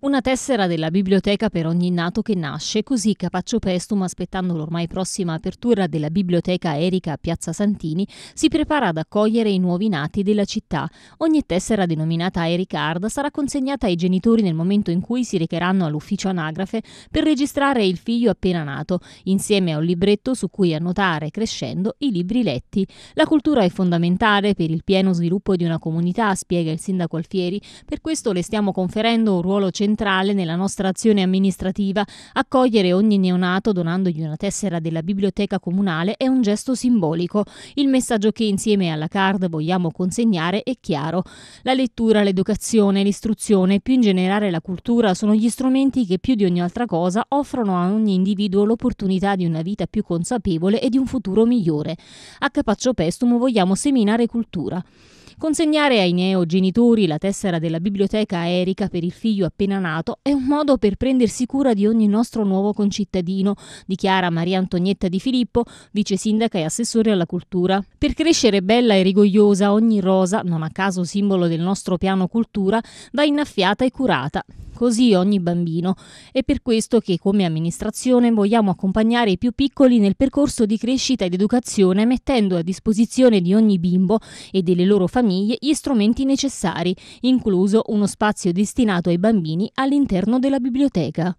Una tessera della biblioteca per ogni nato che nasce, così Capaccio Pestum, aspettando l'ormai prossima apertura della biblioteca Erica a Piazza Santini, si prepara ad accogliere i nuovi nati della città. Ogni tessera denominata Ericard sarà consegnata ai genitori nel momento in cui si recheranno all'ufficio anagrafe per registrare il figlio appena nato, insieme a un libretto su cui annotare, crescendo, i libri letti. La cultura è fondamentale per il pieno sviluppo di una comunità, spiega il sindaco Alfieri, per questo le stiamo conferendo un ruolo centrale centrale nella nostra azione amministrativa. Accogliere ogni neonato donandogli una tessera della biblioteca comunale è un gesto simbolico. Il messaggio che insieme alla card vogliamo consegnare è chiaro. La lettura, l'educazione, l'istruzione e più in generale la cultura sono gli strumenti che più di ogni altra cosa offrono a ogni individuo l'opportunità di una vita più consapevole e di un futuro migliore. A Capaccio Pestum vogliamo seminare cultura. Consegnare ai neogenitori la tessera della biblioteca Erika per il figlio appena nato è un modo per prendersi cura di ogni nostro nuovo concittadino, dichiara Maria Antonietta Di Filippo, vice sindaca e assessore alla cultura. Per crescere bella e rigogliosa ogni rosa, non a caso simbolo del nostro piano cultura, va innaffiata e curata così ogni bambino. È per questo che come amministrazione vogliamo accompagnare i più piccoli nel percorso di crescita ed educazione mettendo a disposizione di ogni bimbo e delle loro famiglie gli strumenti necessari, incluso uno spazio destinato ai bambini all'interno della biblioteca.